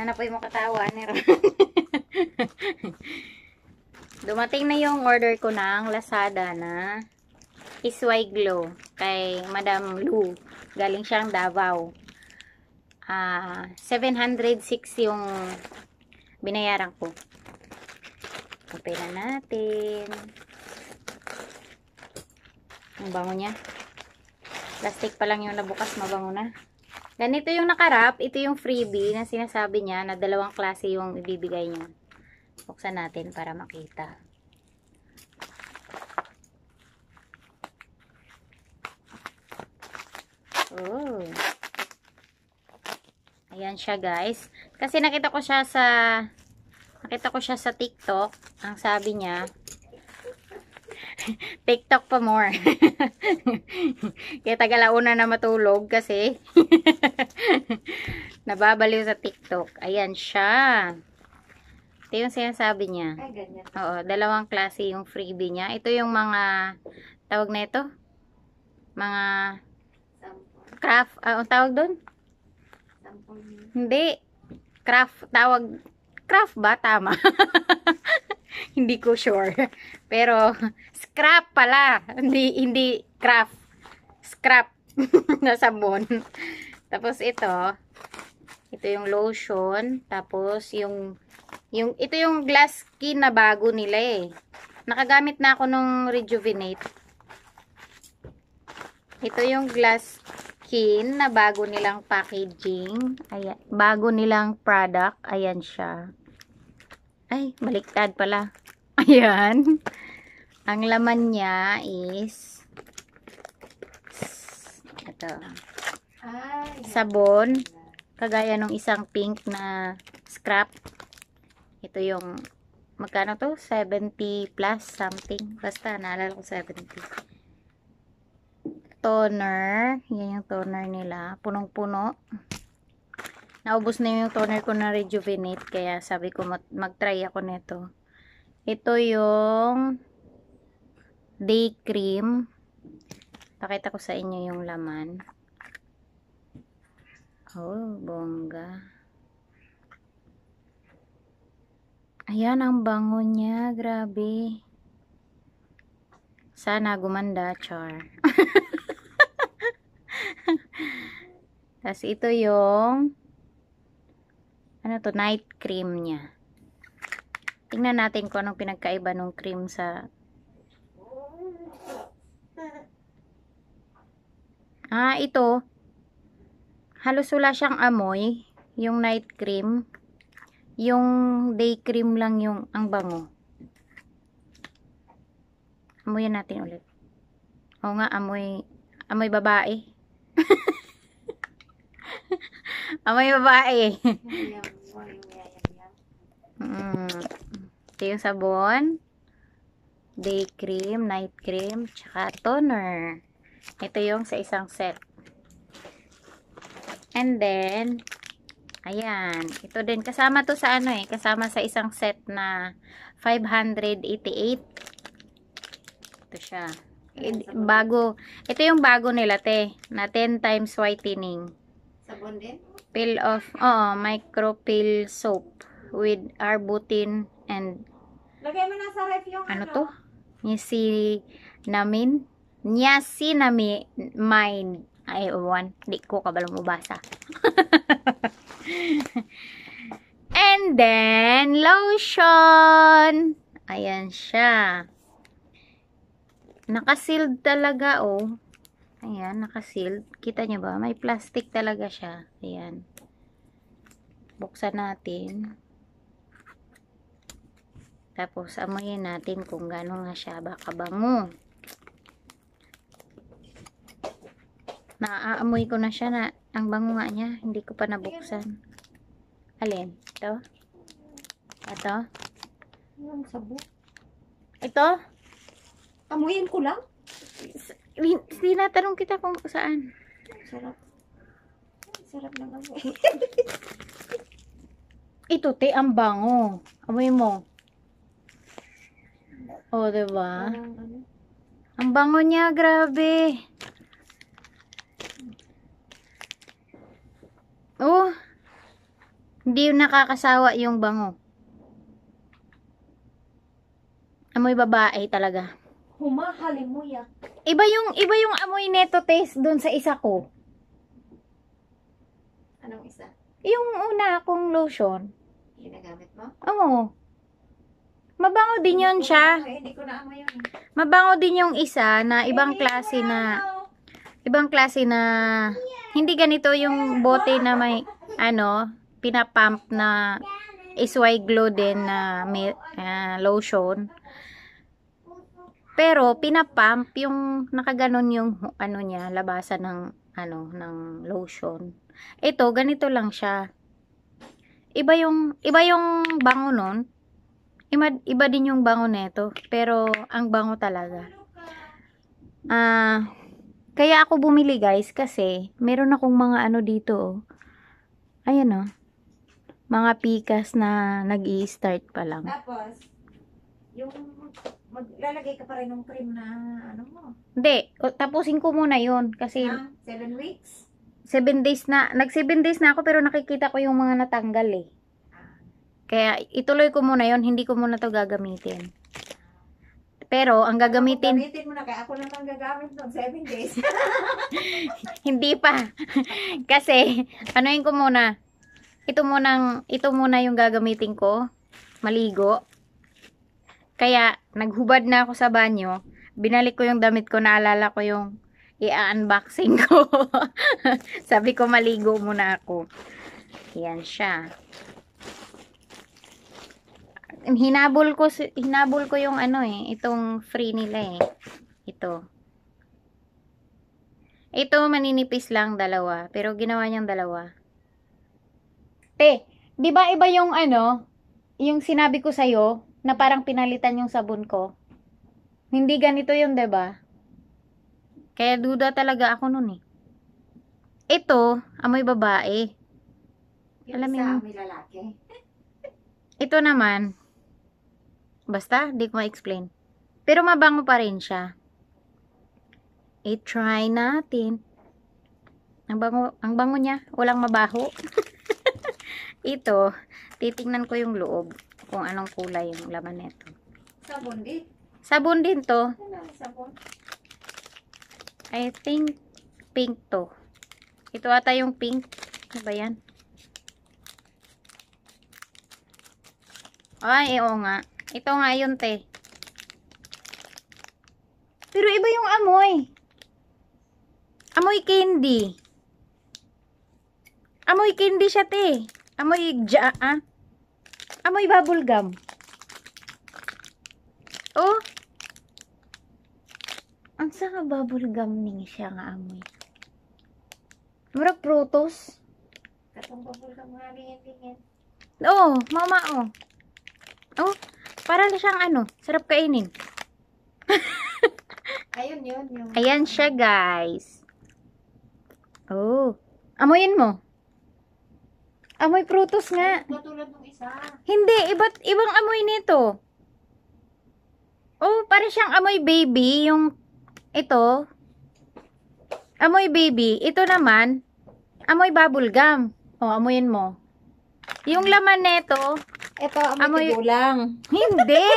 Ano po yung makatawa? Dumating na yung order ko ng Lazada na Isway Glow kay Madam Lou. Galing siyang Davao. Uh, ah, 706 yung binayaran ko. Kapila natin. Ang bango niya. Plastic pa lang yung nabukas, mabango na ito yung nakarap. Ito yung freebie na sinasabi niya na dalawang klase yung ibibigay niya. Buksan natin para makita. Oh. Ayan siya guys. Kasi nakita ko siya sa nakita ko siya sa TikTok. Ang sabi niya TikTok pa more. Kaya tagalauna na matulog kasi Nababaliw sa TikTok. Ayan siya. Ito yung sinasabi niya. Ay, ganyan. Oo, dalawang klase yung freebie niya. Ito yung mga, tawag na ito? Mga craft, uh, tawag doon? Hindi. Craft, tawag, craft ba? Tama. hindi ko sure. Pero, scrap pala. Hindi, hindi craft. Scrap. Nasabon. Tapos ito, ito yung lotion, tapos yung yung ito yung glass skin na bago nila eh. Nakagamit na ako nung rejuvenate. Ito yung glass skin na bago nilang packaging. Ayan, bago nilang product. Ayan siya. Ay, baliktad pala. Ayan. Ang laman niya is ito sabon kagaya nung isang pink na scrap ito yung magkano to? 70 plus something basta naalala ko 70 toner yan yung toner nila punong puno naubos na yung toner ko na rejuvenate kaya sabi ko mag try ako nito ito yung day cream pakita ko sa inyo yung laman Oh, bongga. Ayan, ang bangon niya. Grabe. Sana gumanda, char. Tapos ito yung ano to, night cream niya. Tingnan natin kung anong pinagkaiba ng cream sa Ah, ito halos wala siyang amoy yung night cream yung day cream lang yung ang bango amoyin natin ulit oo nga amoy amoy babae amoy babae mm. ito yung sabon day cream, night cream, tsaka toner ito yung sa isang set And then, ayan, ito din. Kasama to sa ano eh, kasama sa isang set na 588. Ito siya. Bago, ito yung bago nila te, na 10 times whitening. Sabon din? Peel off, oo, micro peel soap with arbutin and Lagay mo na sa ref yung ano, ano to? Niasi namin? mind. Ay, uwan. Di ko kabalo mabasa. And then, lotion. Ayan siya. Nakasealed talaga, oh. Ayan, nakasealed. Kita niyo ba? May plastic talaga siya. Ayan. Buksan natin. Tapos, amoyin natin kung gano'n nga siya. Baka bango. Naaamoy ko na siya na ang bango nga niya. Hindi ko pa nabuksan. Alin? Ito? Ito? Yung sabo. Ito? Amuyin ko lang? Tinatanong kita kung saan. Sarap. Sarap ng amoy. Ito, te, ang bango. Amoy mo. O, oh, diba? Ano? Ang bango niya, grabe. Oh, hindi nakakasawa yung bango. Amoy babae talaga. mo ya. Iba yung, iba yung amoy neto taste doon sa isa ko. Anong isa? Yung una akong lotion. Ginagamit mo? Oo. Mabango din yun siya. Hindi ko na amoy yun. Mabango din yung isa na ibang eh, klase na ibang klase na hindi ganito yung bote na may ano, pinapump na SY Glow din na uh, lotion. Pero pinapump yung nakaganon yung ano niya, labasan ng ano ng lotion. Ito ganito lang siya. Iba yung iba yung bango noon. Iba, iba din yung bango nito, pero ang bango talaga. Ah uh, kaya ako bumili guys kasi meron akong mga ano dito. Oh. Ayan oh. Mga pikas na nag-i-start pa lang. Tapos, yung maglalagay ka pa rin ng cream na ano mo. Hindi. Tapusin ko muna yon Kasi... 7 weeks? 7 days na. Nag 7 days na ako pero nakikita ko yung mga natanggal eh. Ah. Kaya ituloy ko muna yon Hindi ko muna to gagamitin. Pero, ang gagamitin... Ako, gamitin mo na, kaya ako naman gagamit ng 7 days. Hindi pa. Kasi, anuin ko muna. Ito muna, ito muna yung gagamitin ko. Maligo. Kaya, naghubad na ako sa banyo. Binalik ko yung damit ko. Naalala ko yung i-unboxing ko. Sabi ko, maligo muna ako. Yan siya hinabol ko hinabol ko yung ano eh, itong free nila eh. Ito. Ito maninipis lang dalawa, pero ginawa niyang dalawa. Te, 'di ba iba yung ano, yung sinabi ko sa iyo na parang pinalitan yung sabon ko? Hindi ganito yung 'di ba? Kaya duda talaga ako noon eh. Ito, amoy babae. Alam mo, lalaki. Ito naman, Basta, di ko ma-explain. Pero mabango pa rin siya. I-try eh, natin. Ang bango, ang bango niya. Walang mabaho. Ito, titingnan ko yung loob kung anong kulay yung laman nito. Sabon din. Sabon din to. Ano I think pink to. Ito ata yung pink. Ano ba yan? Ay, oo nga. Ito nga yun, te. Pero iba yung amoy. Amoy candy. Amoy candy siya, te. Amoy, ja, ah. Amoy bubblegum. Oh. Ang sa nga bubblegum gum niya siya nga amoy. Murag prutos. Katong bubble gum nga rin yan. Oh, mama, oh. Oh. Para na siyang ano, sarap kainin. Ayun, yun, yun. Ayan siya, guys. Oh. Amoyin mo. Amoy prutos nga. Ay, tulad ng isa. Hindi, iba't ibang amoy nito. Oh, para siyang amoy baby yung ito. Amoy baby, ito naman amoy bubble gum. Oh, amoyin mo. Yung laman nito, ito, amoy, amoy... tigulang. Hindi!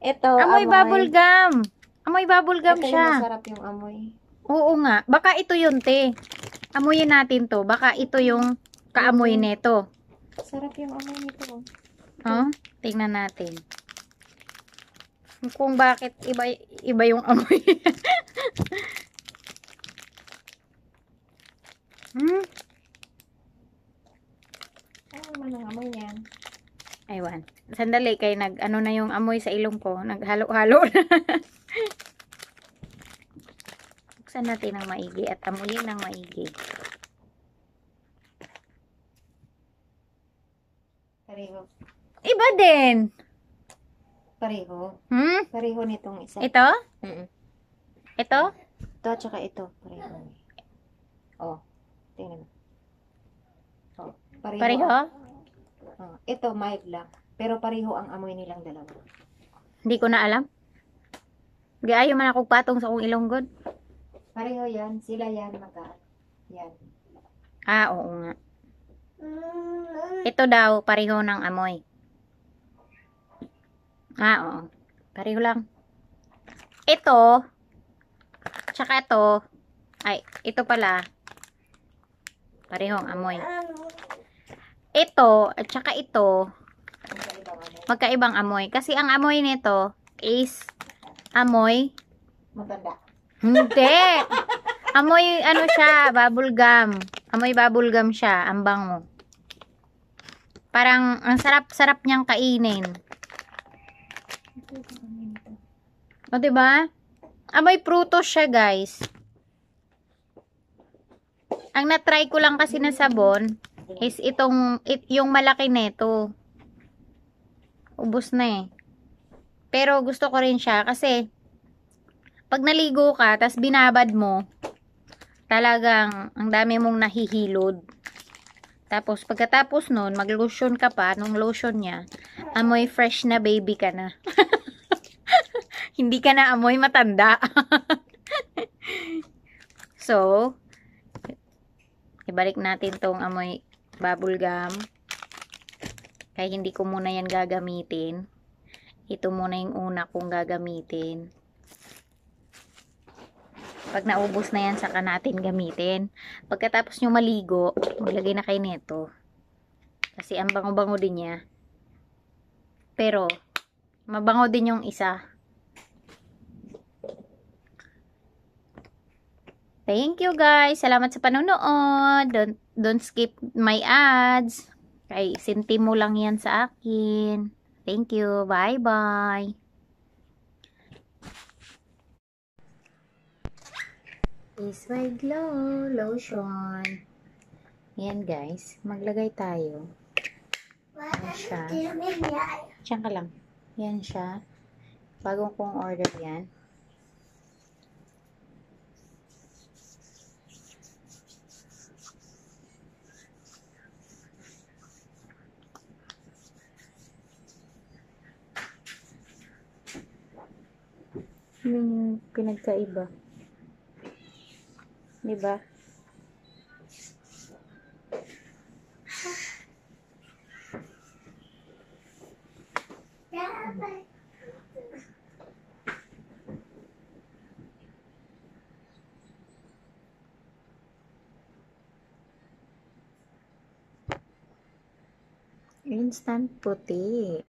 Ito, amoy, amoy bubble gum. Amoy bubble gum Ito siya. Ito masarap yung amoy. Oo nga. Baka ito yun, te. Amuyin natin to. Baka ito yung kaamoy mm-hmm. nito. Sarap yung amoy nito. Oh, tingnan natin. Kung bakit iba, iba yung amoy. hmm. Aywan. Sandali kay nag ano na yung amoy sa ilong ko. Naghalo-halo na. Buksan natin ng maigi at amuyin ng maigi. Pareho. Iba din. Pareho. Hmm? Pareho nitong isa. Ito? Mm -mm. Ito? Ito at saka ito. Pareho. Oh. Tingnan mo. Oh. Pareho. Pareho? Ah, ito, mild lang. Pero pareho ang amoy nilang dalawa. Hindi ko na alam. Gayo man akong patong sa akong ilonggod. Pareho yan. Sila yan, maga. Yan. Ah, oo nga. Mm. Ito daw, pareho ng amoy. Ah, oo. Pareho lang. Ito, tsaka ito, ay, ito pala, pareho ang amoy ito at saka ito magkaibang amoy. Kasi ang amoy nito is amoy matanda. Hindi. amoy ano siya, bubblegum. Amoy bubblegum siya, ang bango. Parang ang sarap-sarap niyang kainin. O, ba? Diba? Amoy pruto siya, guys. Ang natry ko lang kasi na sabon, is itong it, yung malaki nito. Ubos na eh. Pero gusto ko rin siya kasi pag naligo ka tapos binabad mo talagang ang dami mong nahihilod. Tapos pagkatapos noon, maglotion ka pa nung lotion niya, amoy fresh na baby ka na. Hindi ka na amoy matanda. so, ibalik natin tong amoy bubble gum. Kaya hindi ko muna yan gagamitin. Ito muna yung una kong gagamitin. Pag naubos na yan, saka natin gamitin. Pagkatapos nyo maligo, maglagay na kayo nito. Kasi ang bango-bango din niya. Pero, mabango din yung isa. Thank you guys. Salamat sa panonood. Don't Don't skip my ads. Kay, sinti mo lang yan sa akin. Thank you. Bye-bye. Is my glow lotion. Yan guys. Maglagay tayo. Yan siya. Diyan ka lang. Yan siya. Bagong kong order yan. Yun yung pinagkaiba. Diba? Dapat. Instant puti.